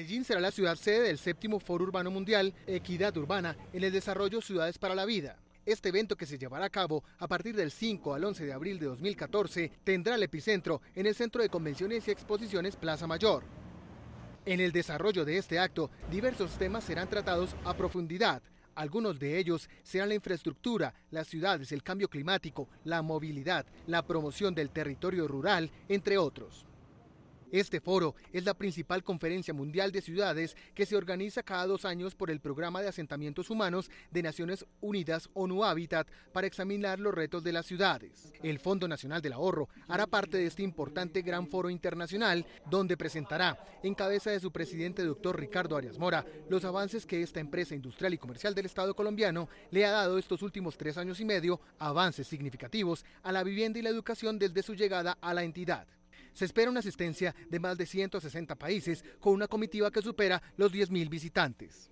Medellín será la ciudad sede del séptimo Foro Urbano Mundial Equidad Urbana en el desarrollo Ciudades para la Vida. Este evento que se llevará a cabo a partir del 5 al 11 de abril de 2014 tendrá el epicentro en el Centro de Convenciones y Exposiciones Plaza Mayor. En el desarrollo de este acto, diversos temas serán tratados a profundidad. Algunos de ellos serán la infraestructura, las ciudades, el cambio climático, la movilidad, la promoción del territorio rural, entre otros. Este foro es la principal conferencia mundial de ciudades que se organiza cada dos años por el Programa de Asentamientos Humanos de Naciones Unidas ONU Habitat para examinar los retos de las ciudades. El Fondo Nacional del Ahorro hará parte de este importante gran foro internacional donde presentará, en cabeza de su presidente doctor Ricardo Arias Mora, los avances que esta empresa industrial y comercial del Estado colombiano le ha dado estos últimos tres años y medio, avances significativos a la vivienda y la educación desde su llegada a la entidad. Se espera una asistencia de más de 160 países con una comitiva que supera los 10.000 visitantes.